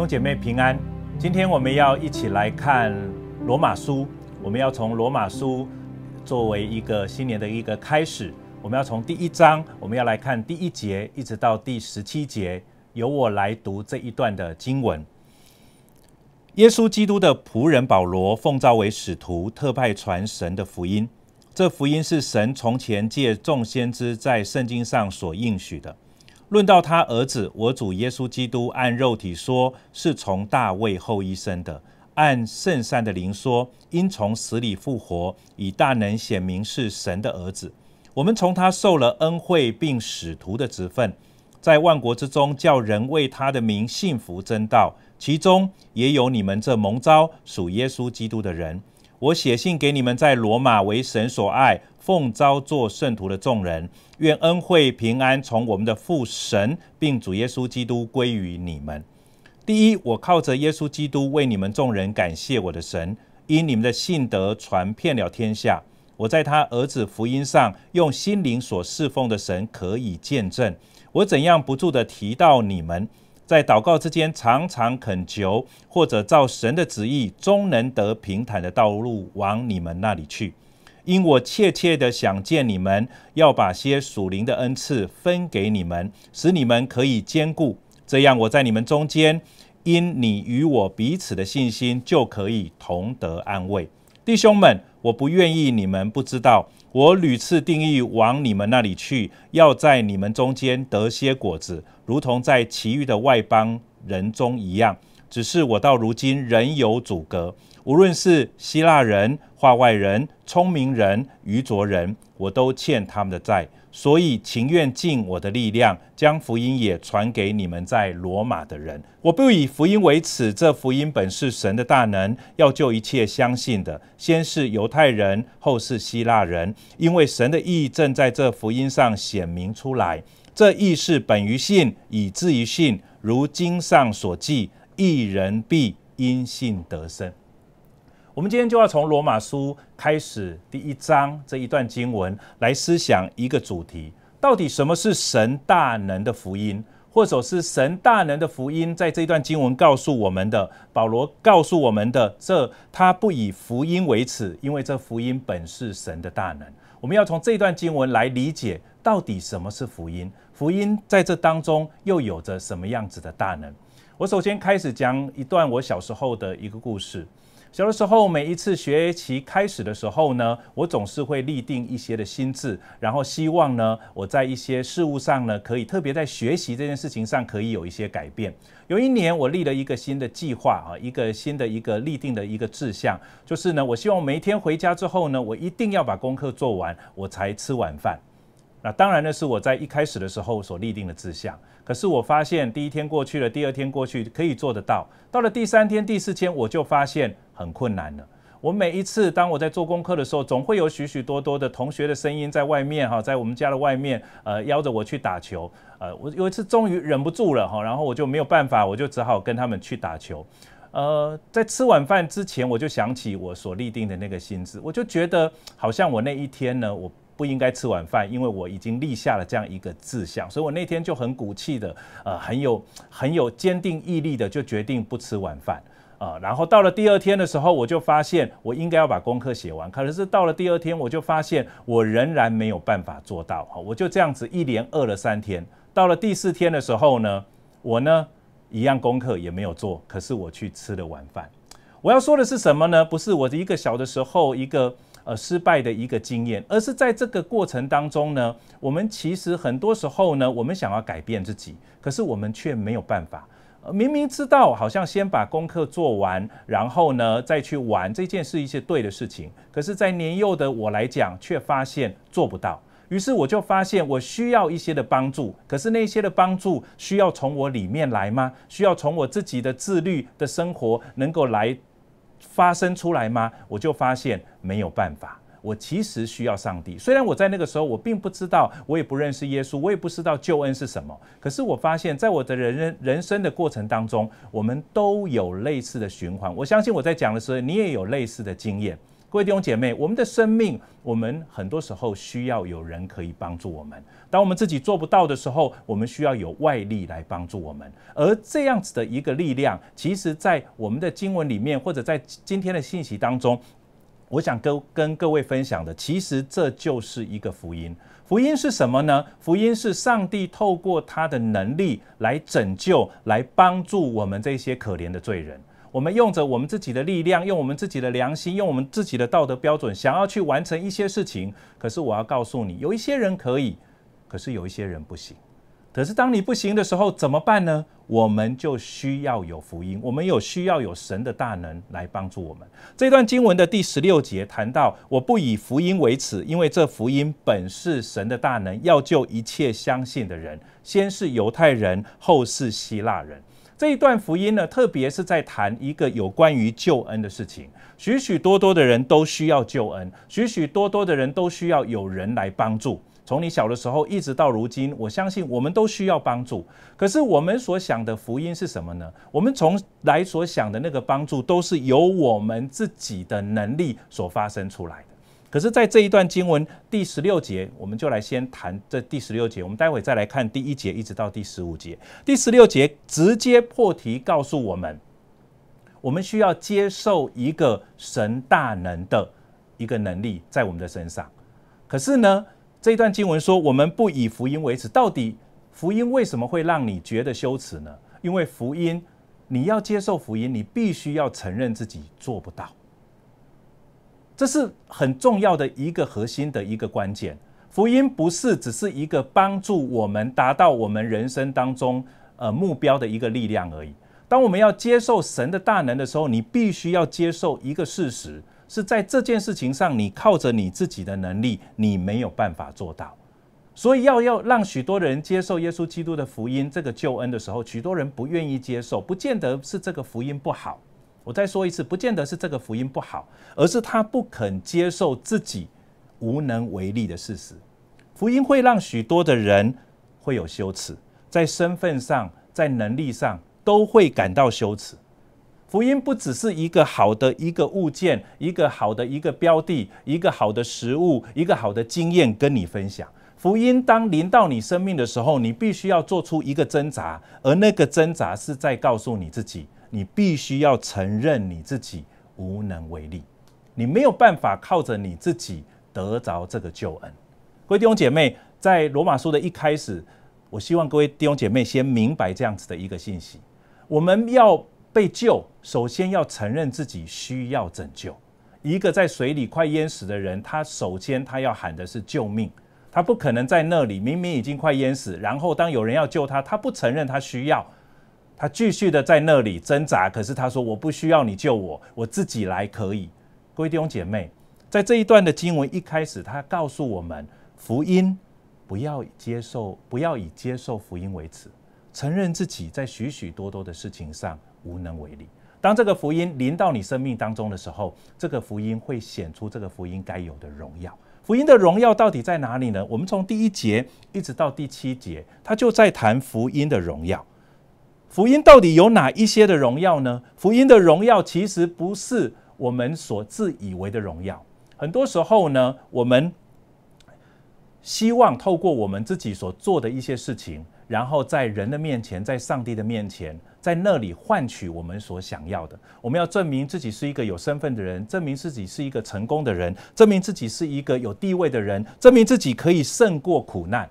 兄姐妹平安，今天我们要一起来看罗马书，我们要从罗马书作为一个新年的一个开始，我们要从第一章，我们要来看第一节，一直到第十七节，由我来读这一段的经文。耶稣基督的仆人保罗奉召为使徒，特派传神的福音。这福音是神从前借众先知在圣经上所应许的。论到他儿子，我主耶稣基督，按肉体说是从大卫后裔生的；按圣善的灵说，因从死里复活，以大能显明是神的儿子。我们从他受了恩惠，并使徒的职分，在万国之中叫人为他的名信服真道，其中也有你们这蒙召属耶稣基督的人。我写信给你们，在罗马为神所爱、奉召作圣徒的众人，愿恩惠平安从我们的父神，并主耶稣基督归于你们。第一，我靠着耶稣基督为你们众人感谢我的神，因你们的信德传遍了天下。我在他儿子福音上，用心灵所侍奉的神可以见证，我怎样不住的提到你们。在祷告之间，常常恳求或者照神的旨意，终能得平坦的道路往你们那里去。因我切切的想见你们，要把些属灵的恩赐分给你们，使你们可以兼顾。这样，我在你们中间，因你与我彼此的信心，就可以同得安慰。弟兄们，我不愿意你们不知道，我屡次定义往你们那里去，要在你们中间得些果子。如同在其余的外邦人中一样，只是我到如今仍有阻隔。无论是希腊人、化外人、聪明人、愚拙人，我都欠他们的债，所以情愿尽我的力量，将福音也传给你们在罗马的人。我不以福音为耻，这福音本是神的大能，要救一切相信的，先是犹太人，后是希腊人，因为神的意正在这福音上显明出来。这亦是本于信，以至于信。如经上所记，一人必因信得生。我们今天就要从罗马书开始，第一章这一段经文来思想一个主题：到底什么是神大能的福音，或者是神大能的福音？在这一段经文告诉我们的，保罗告诉我们的，这他不以福音为耻，因为这福音本是神的大能。我们要从这段经文来理解，到底什么是福音。福音在这当中又有着什么样子的大能？我首先开始讲一段我小时候的一个故事。小的时候，每一次学期开始的时候呢，我总是会立定一些的心智，然后希望呢，我在一些事物上呢，可以特别在学习这件事情上可以有一些改变。有一年，我立了一个新的计划啊，一个新的一个立定的一个志向，就是呢，我希望每一天回家之后呢，我一定要把功课做完，我才吃晚饭。那当然呢，是我在一开始的时候所立定的志向。可是我发现，第一天过去了，第二天过去可以做得到，到了第三天、第四天，我就发现很困难了。我每一次当我在做功课的时候，总会有许许多多的同学的声音在外面哈，在我们家的外面，呃，邀着我去打球。呃，我有一次终于忍不住了哈，然后我就没有办法，我就只好跟他们去打球。呃，在吃晚饭之前，我就想起我所立定的那个心志，我就觉得好像我那一天呢，我。不应该吃晚饭，因为我已经立下了这样一个志向，所以我那天就很骨气的，呃，很有很有坚定毅力的，就决定不吃晚饭啊。然后到了第二天的时候，我就发现我应该要把功课写完，可是到了第二天，我就发现我仍然没有办法做到，哈，我就这样子一连饿了三天。到了第四天的时候呢，我呢一样功课也没有做，可是我去吃了晚饭。我要说的是什么呢？不是我的一个小的时候一个。呃，失败的一个经验，而是在这个过程当中呢，我们其实很多时候呢，我们想要改变自己，可是我们却没有办法。明明知道好像先把功课做完，然后呢再去玩，这件事一些对的事情，可是，在年幼的我来讲，却发现做不到。于是我就发现，我需要一些的帮助。可是那些的帮助，需要从我里面来吗？需要从我自己的自律的生活能够来？发生出来吗？我就发现没有办法。我其实需要上帝，虽然我在那个时候我并不知道，我也不认识耶稣，我也不知道救恩是什么。可是我发现，在我的人人人生的过程当中，我们都有类似的循环。我相信我在讲的时候，你也有类似的经验。各位弟兄姐妹，我们的生命，我们很多时候需要有人可以帮助我们。当我们自己做不到的时候，我们需要有外力来帮助我们。而这样子的一个力量，其实在我们的经文里面，或者在今天的信息当中，我想跟跟各位分享的，其实这就是一个福音。福音是什么呢？福音是上帝透过他的能力来拯救、来帮助我们这些可怜的罪人。我们用着我们自己的力量，用我们自己的良心，用我们自己的道德标准，想要去完成一些事情。可是我要告诉你，有一些人可以，可是有一些人不行。可是当你不行的时候，怎么办呢？我们就需要有福音，我们有需要有神的大能来帮助我们。这段经文的第十六节谈到：“我不以福音为耻，因为这福音本是神的大能，要救一切相信的人，先是犹太人，后是希腊人。”这一段福音呢，特别是在谈一个有关于救恩的事情。许许多多的人都需要救恩，许许多多的人都需要有人来帮助。从你小的时候一直到如今，我相信我们都需要帮助。可是我们所想的福音是什么呢？我们从来所想的那个帮助，都是由我们自己的能力所发生出来。可是，在这一段经文第十六节，我们就来先谈这第十六节。我们待会再来看第一节一直到第十五节。第十六节直接破题告诉我们，我们需要接受一个神大能的一个能力在我们的身上。可是呢，这一段经文说，我们不以福音为耻。到底福音为什么会让你觉得羞耻呢？因为福音，你要接受福音，你必须要承认自己做不到。这是很重要的一个核心的一个关键。福音不是只是一个帮助我们达到我们人生当中呃目标的一个力量而已。当我们要接受神的大能的时候，你必须要接受一个事实，是在这件事情上，你靠着你自己的能力，你没有办法做到。所以要要让许多人接受耶稣基督的福音这个救恩的时候，许多人不愿意接受，不见得是这个福音不好。我再说一次，不见得是这个福音不好，而是他不肯接受自己无能为力的事实。福音会让许多的人会有羞耻，在身份上、在能力上都会感到羞耻。福音不只是一个好的一个物件、一个好的一个标的、一个好的食物、一个好的经验跟你分享。福音当临到你生命的时候，你必须要做出一个挣扎，而那个挣扎是在告诉你自己。你必须要承认你自己无能为力，你没有办法靠着你自己得着这个救恩。各位弟兄姐妹，在罗马书的一开始，我希望各位弟兄姐妹先明白这样子的一个信息：我们要被救，首先要承认自己需要拯救。一个在水里快淹死的人，他首先他要喊的是救命，他不可能在那里明明已经快淹死，然后当有人要救他，他不承认他需要。他继续的在那里挣扎，可是他说：“我不需要你救我，我自己来可以。”各位弟兄姐妹，在这一段的经文一开始，他告诉我们：“福音不要接受，不要以接受福音为耻，承认自己在许许多多的事情上无能为力。当这个福音临到你生命当中的时候，这个福音会显出这个福音该有的荣耀。福音的荣耀到底在哪里呢？我们从第一节一直到第七节，他就在谈福音的荣耀。”福音到底有哪一些的荣耀呢？福音的荣耀其实不是我们所自以为的荣耀。很多时候呢，我们希望透过我们自己所做的一些事情，然后在人的面前，在上帝的面前，在那里换取我们所想要的。我们要证明自己是一个有身份的人，证明自己是一个成功的人，证明自己是一个有地位的人，证明自己可以胜过苦难。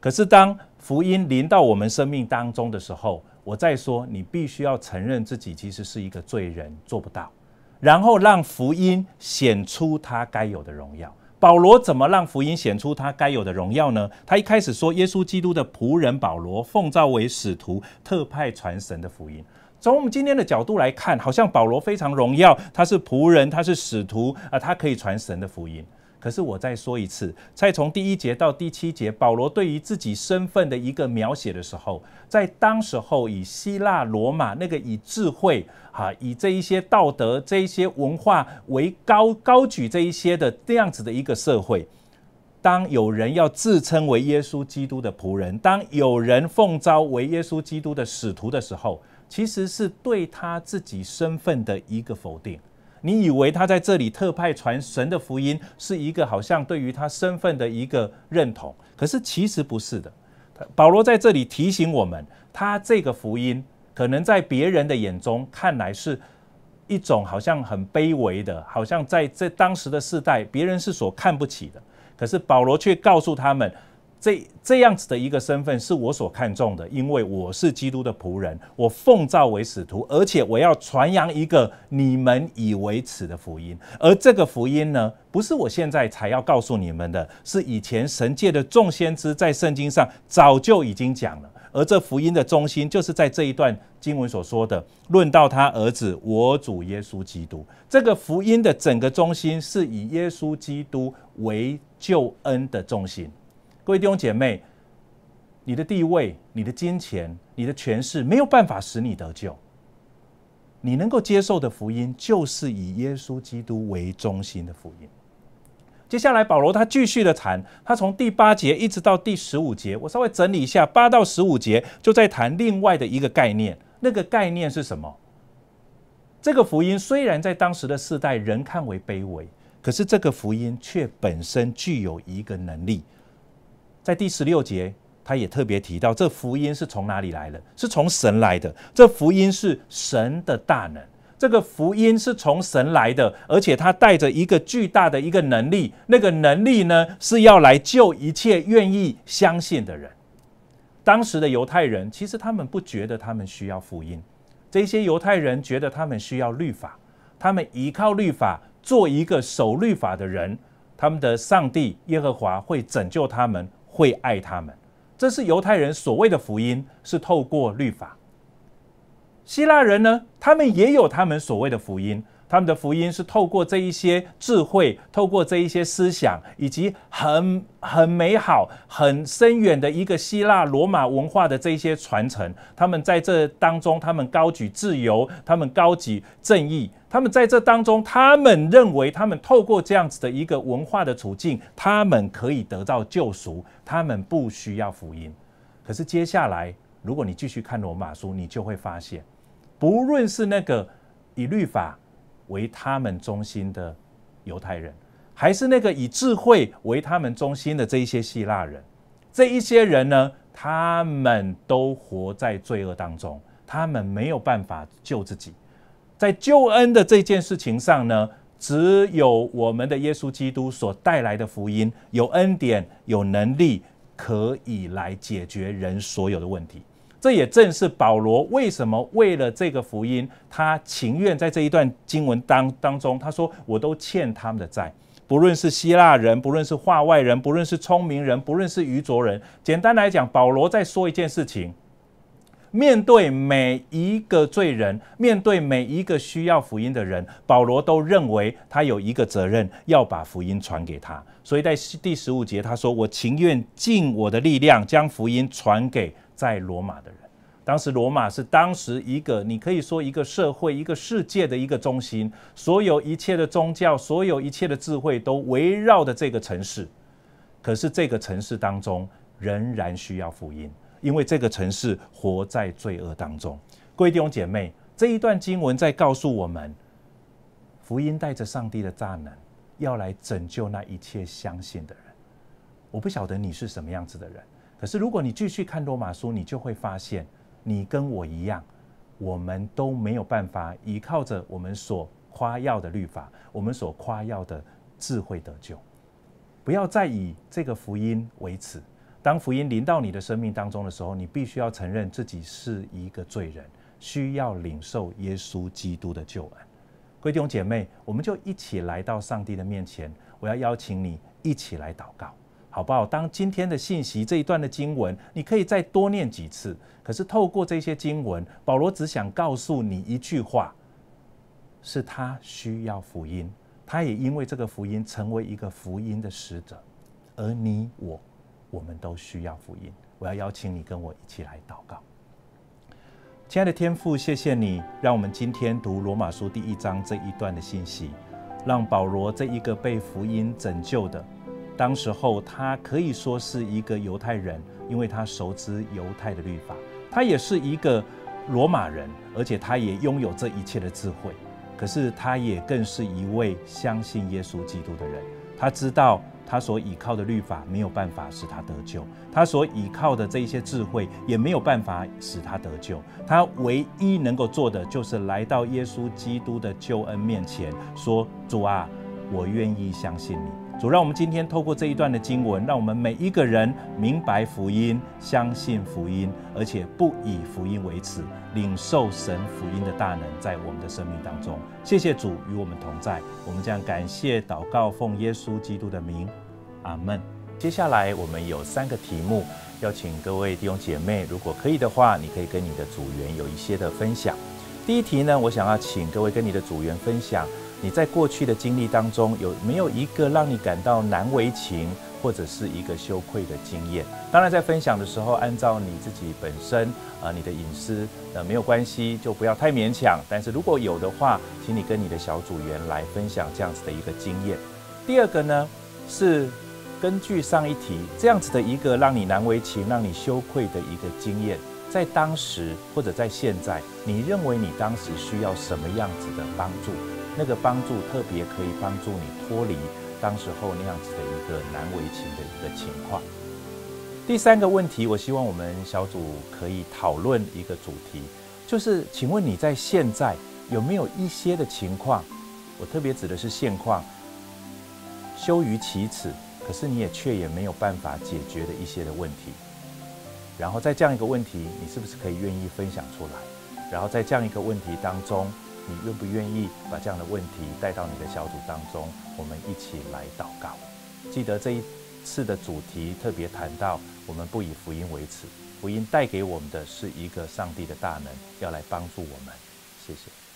可是当福音临到我们生命当中的时候，我再说，你必须要承认自己其实是一个罪人，做不到，然后让福音显出他该有的荣耀。保罗怎么让福音显出他该有的荣耀呢？他一开始说，耶稣基督的仆人保罗奉召为使徒，特派传神的福音。从我们今天的角度来看，好像保罗非常荣耀，他是仆人，他是使徒啊，他可以传神的福音。可是我再说一次，在从第一节到第七节，保罗对于自己身份的一个描写的时候，在当时候以希腊罗马那个以智慧啊，以这一些道德、这一些文化为高高举这一些的这样子的一个社会，当有人要自称为耶稣基督的仆人，当有人奉召为耶稣基督的使徒的时候，其实是对他自己身份的一个否定。你以为他在这里特派传神的福音是一个好像对于他身份的一个认同，可是其实不是的。保罗在这里提醒我们，他这个福音可能在别人的眼中看来是一种好像很卑微的，好像在这当时的世代，别人是所看不起的。可是保罗却告诉他们。这这样子的一个身份是我所看重的，因为我是基督的仆人，我奉召为使徒，而且我要传扬一个你们以为耻的福音。而这个福音呢，不是我现在才要告诉你们的，是以前神界的众先知在圣经上早就已经讲了。而这福音的中心，就是在这一段经文所说的，论到他儿子我主耶稣基督。这个福音的整个中心是以耶稣基督为救恩的中心。弟兄姐妹，你的地位、你的金钱、你的权势，没有办法使你得救。你能够接受的福音，就是以耶稣基督为中心的福音。接下来，保罗他继续的谈，他从第八节一直到第十五节，我稍微整理一下，八到十五节就在谈另外的一个概念。那个概念是什么？这个福音虽然在当时的世代人看为卑微，可是这个福音却本身具有一个能力。在第十六节，他也特别提到，这福音是从哪里来的？是从神来的。这福音是神的大能，这个福音是从神来的，而且他带着一个巨大的一个能力。那个能力呢，是要来救一切愿意相信的人。当时的犹太人其实他们不觉得他们需要福音，这些犹太人觉得他们需要律法，他们依靠律法做一个守律法的人，他们的上帝耶和华会拯救他们。会爱他们，这是犹太人所谓的福音，是透过律法。希腊人呢，他们也有他们所谓的福音。他们的福音是透过这一些智慧，透过这一些思想，以及很很美好、很深远的一个希腊罗马文化的这一些传承。他们在这当中，他们高举自由，他们高举正义。他们在这当中，他们认为他们透过这样子的一个文化的处境，他们可以得到救赎，他们不需要福音。可是接下来，如果你继续看罗马书，你就会发现，不论是那个以律法。为他们中心的犹太人，还是那个以智慧为他们中心的这一些希腊人，这一些人呢，他们都活在罪恶当中，他们没有办法救自己。在救恩的这件事情上呢，只有我们的耶稣基督所带来的福音有恩典、有能力，可以来解决人所有的问题。这也正是保罗为什么为了这个福音，他情愿在这一段经文当当中，他说：“我都欠他们的债，不论是希腊人，不论是话外人，不论是聪明人，不论是愚拙人。”简单来讲，保罗在说一件事情：面对每一个罪人，面对每一个需要福音的人，保罗都认为他有一个责任，要把福音传给他。所以在第十五节，他说：“我情愿尽我的力量，将福音传给。”在罗马的人，当时罗马是当时一个，你可以说一个社会、一个世界的一个中心，所有一切的宗教、所有一切的智慧都围绕着这个城市。可是这个城市当中仍然需要福音，因为这个城市活在罪恶当中。各位弟兄姐妹，这一段经文在告诉我们，福音带着上帝的炸男要来拯救那一切相信的人。我不晓得你是什么样子的人。可是，如果你继续看罗马书，你就会发现，你跟我一样，我们都没有办法依靠着我们所夸耀的律法，我们所夸耀的智慧得救。不要再以这个福音为耻。当福音临到你的生命当中的时候，你必须要承认自己是一个罪人，需要领受耶稣基督的救恩。弟兄姐妹，我们就一起来到上帝的面前。我要邀请你一起来祷告。好不好？当今天的信息这一段的经文，你可以再多念几次。可是透过这些经文，保罗只想告诉你一句话：是他需要福音，他也因为这个福音成为一个福音的使者。而你我，我们都需要福音。我要邀请你跟我一起来祷告，亲爱的天父，谢谢你让我们今天读罗马书第一章这一段的信息，让保罗这一个被福音拯救的。当时候，他可以说是一个犹太人，因为他熟知犹太的律法；他也是一个罗马人，而且他也拥有这一切的智慧。可是，他也更是一位相信耶稣基督的人。他知道他所依靠的律法没有办法使他得救，他所依靠的这一些智慧也没有办法使他得救。他唯一能够做的就是来到耶稣基督的救恩面前，说：“主啊，我愿意相信你。”主让我们今天透过这一段的经文，让我们每一个人明白福音、相信福音，而且不以福音为耻，领受神福音的大能在我们的生命当中。谢谢主与我们同在，我们将感谢祷告，奉耶稣基督的名，阿门。接下来我们有三个题目，邀请各位弟兄姐妹，如果可以的话，你可以跟你的组员有一些的分享。第一题呢，我想要请各位跟你的组员分享。你在过去的经历当中有没有一个让你感到难为情或者是一个羞愧的经验？当然，在分享的时候，按照你自己本身啊，你的隐私，呃没有关系，就不要太勉强。但是如果有的话，请你跟你的小组员来分享这样子的一个经验。第二个呢，是根据上一题这样子的一个让你难为情、让你羞愧的一个经验，在当时或者在现在，你认为你当时需要什么样子的帮助？那个帮助特别可以帮助你脱离当时候那样子的一个难为情的一个情况。第三个问题，我希望我们小组可以讨论一个主题，就是请问你在现在有没有一些的情况？我特别指的是现况，羞于启齿，可是你也却也没有办法解决的一些的问题。然后在这样一个问题，你是不是可以愿意分享出来？然后在这样一个问题当中。你愿不愿意把这样的问题带到你的小组当中，我们一起来祷告？记得这一次的主题特别谈到，我们不以福音为耻，福音带给我们的是一个上帝的大能，要来帮助我们。谢谢。